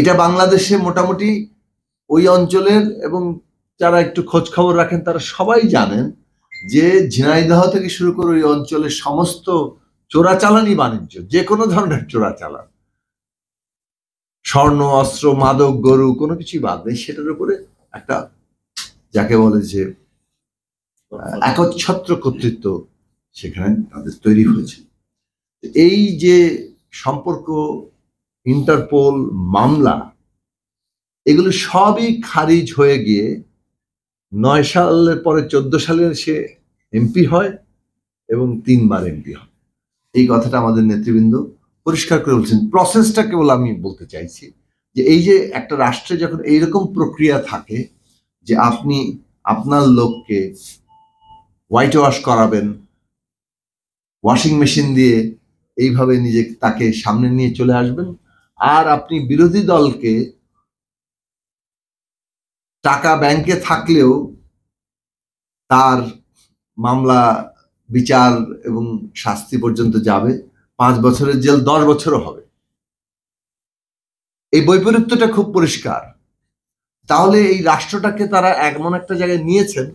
এটা বাংলাদেশে মোটামুটি ওই অঞ্চলের এবং যারা একটু খোঁজ খবর রাখেন তারা সবাই জানেন যে ঝিনাইদহ থেকে শুরু করে ওই অঞ্চলের সমস্ত চোরাচালানি বাণিজ্য যে কোনো ধরনের চোরাচালান স্বর্ণ অস্ত্র মাদক গরু কোনো কিছুই বাদ নেই সেটার উপরে একটা যাকে বলে যে একচ্ছত্র কর্তৃত্ব সেখানে তাদের তৈরি হয়েছে এই যে সম্পর্ক ইন্টারপোল মামলা এগুলো সবই খারিজ হয়ে গিয়ে নয় সালের পরে চোদ্দ সালে সে এমপি হয় এবং তিনবার এমপি হয় এই কথাটা আমাদের নেতৃবৃন্দ পরিষ্কার করে বলছেন প্রসেসটা কেবল আমি বলতে চাইছি যে এই যে একটা রাষ্ট্রে যখন এইরকম প্রক্রিয়া থাকে যে আপনি আপনার লোককে হোয়াইট ওয়াশ করাবেন ওয়াশিং মেশিন দিয়ে এইভাবে নিজে তাকে সামনে নিয়ে চলে আসবেন আর আপনি বিরোধী দলকে টাকা ব্যাংকে থাকলেও তার মামলা বিচার এবং শাস্তি পর্যন্ত যাবে পাঁচ বছরের জেল দশ বছরও হবে এই বৈপরীত্যটা খুব পরিষ্কার তাহলে এই রাষ্ট্রটাকে তারা এমন একটা জায়গায় নিয়েছেন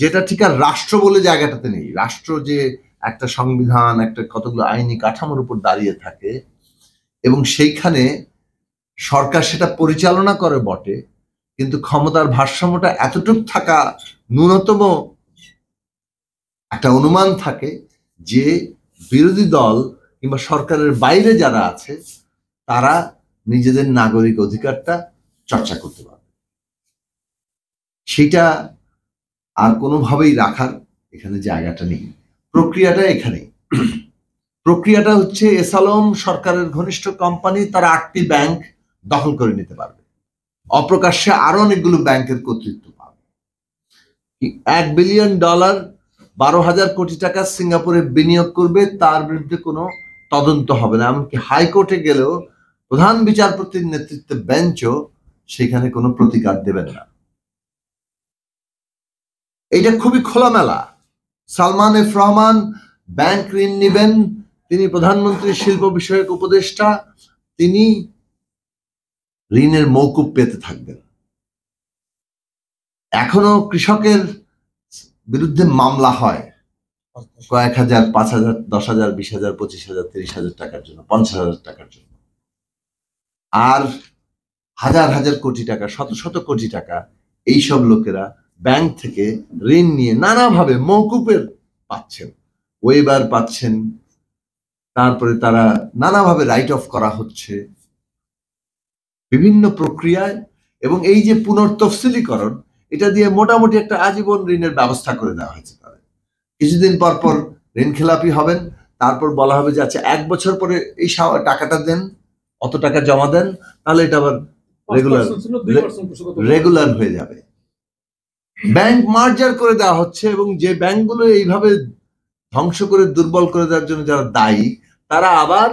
যেটা ঠিক আর রাষ্ট্র বলে জায়গাটাতে নেই রাষ্ট্র যে একটা সংবিধান একটা কতগুলো আইনি কাঠামোর উপর দাঁড়িয়ে থাকে এবং সেইখানে সরকার সেটা পরিচালনা করে বটে কিন্তু ক্ষমতার ভারসাম্যটা এতটুক থাকা ন্যূনতম একটা অনুমান থাকে যে বিরোধী দল কিংবা সরকারের বাইরে যারা আছে তারা নিজেদের নাগরিক অধিকারটা চর্চা করতে পারবে সেটা আর কোনোভাবেই রাখার এখানে জায়গাটা নেই প্রক্রিয়াটা এখানেই প্রক্রিয়াটা হচ্ছে এসালম সরকারের ঘনিষ্ঠ কোম্পানি তারা আটটি ব্যাংক দখল করে নিতে পারবে অপ্রকাশ্যে আরো অনেকগুলো ব্যাংকের কর্তৃত্ব পাবে এক বিলিয়ন ডলার বারো হাজার কোটি টাকা সিঙ্গাপুরে বিনিয়োগ করবে তার বিরুদ্ধে কোনো তদন্ত হবে না এমনকি হাইকোর্টে গেলেও প্রধান বিচারপতির নেতৃত্বে বেঞ্চও সেখানে কোনো প্রতিকার দেবেন না এটা খুবই খোলামেলা সালমান এফ রহমান ব্যাংক ঋণ নেবেন তিনি প্রধানমন্ত্রী শিল্প বিষয়ক উপদেষ্টা তিনি ঋণের মৌকুব পেতে থাকবেন এখনো কৃষকের বিরুদ্ধে মামলা হয় কয়েক হাজার পাঁচ হাজার দশ হাজার বিশ হাজার পঁচিশ হাজার তিরিশ হাজার টাকার জন্য পঞ্চাশ হাজার টাকার জন্য আর হাজার হাজার কোটি টাকা শত শত কোটি টাকা এই সব লোকেরা ব্যাংক থেকে ঋণ নিয়ে নানাভাবে মৌকুপের পাচ্ছেন ওইবার পাচ্ছেন তারপরে তারা নানাভাবে রাইট অফ করা হচ্ছে বিভিন্ন প্রক্রিয়ায় এবং এই যে পুনর্তফসিলীকরণ এটা দিয়ে মোটামুটি একটা আজীবন ঋণের ব্যবস্থা করে দেওয়া হয়েছে তাদের কিছুদিন পর পর ঋণ খেলাপি হবেন তারপর বলা হবে যে আচ্ছা এক বছর পরে এই টাকাটা দেন অত টাকা জমা দেন তাহলে এটা আবার রেগুলার রেগুলার হয়ে যাবে ব্যাংক মার্জার করে দেওয়া হচ্ছে এবং যে ব্যাংকগুলো এইভাবে ধ্বংস করে দুর্বল করে দেওয়ার জন্য যারা দায়ী তারা আবার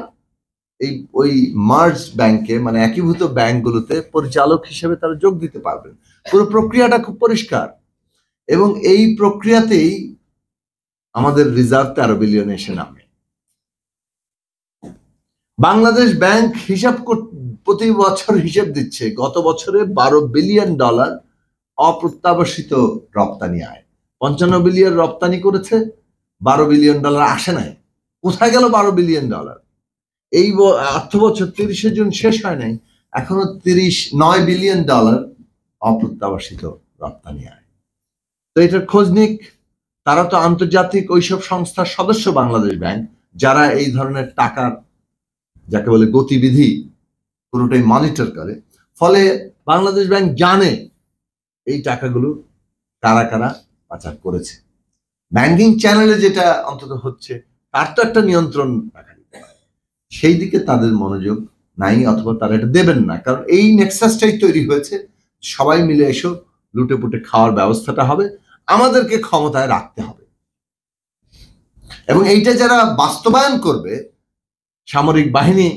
এই ওই মার্জ ব্যাংকে মানে একীভূত ব্যাংকগুলোতে পরিচালক হিসেবে তারা যোগ দিতে পারবেন পুরো প্রক্রিয়াটা খুব পরিষ্কার এবং এই প্রক্রিয়াতেই আমাদের রিজার্ভ তেরো বিলিয়ন এসে নামে বাংলাদেশ ব্যাংক হিসাব প্রতি বছর হিসেব দিচ্ছে গত বছরে বারো বিলিয়ন ডলার অপ্রত্যাবশিত রপ্তানি আয় পঞ্চান্ন বিলিয়ন রপ্তানি করেছে বারো বিলিয়ন ডলার আসে নাই কোথায় গেল বারো বিলিয়ন ডলার এই অর্থ বছর তিরিশে জুন শেষ হয় নাই এখনো তিরিশ নয় বিলিয়ন ডলার অপ্রত্যাবাসিত রপ্তানি আয় তো এটার খোঁজ নিক তারা তো আন্তর্জাতিক ওইসব সংস্থার সদস্য বাংলাদেশ ব্যাংক যারা এই ধরনের টাকার যাকে বলে গতিবিধি পুরোটাই মনিটর করে ফলে বাংলাদেশ ব্যাংক জানে এই টাকাগুলো কারা কারা পাচার করেছে ব্যাংকিং চ্যানেলে যেটা অন্তত হচ্ছে তার তো একটা নিয়ন্ত্রণ রাখা যেতে পারে সেই দিকে তাদের মনোযোগ নাই অথবা তারা এটা দেবেন না কারণ এই নেক্সাসটাই তৈরি হয়েছে সবাই মিলে এসো লুটে পুটে খাওয়ার ব্যবস্থাটা হবে আমাদেরকে ক্ষমতায় রাখতে হবে এবং এইটা যারা বাস্তবায়ন করবে সামরিক বাহিনী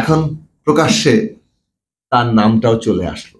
এখন প্রকাশ্যে তার নামটাও চলে আসলো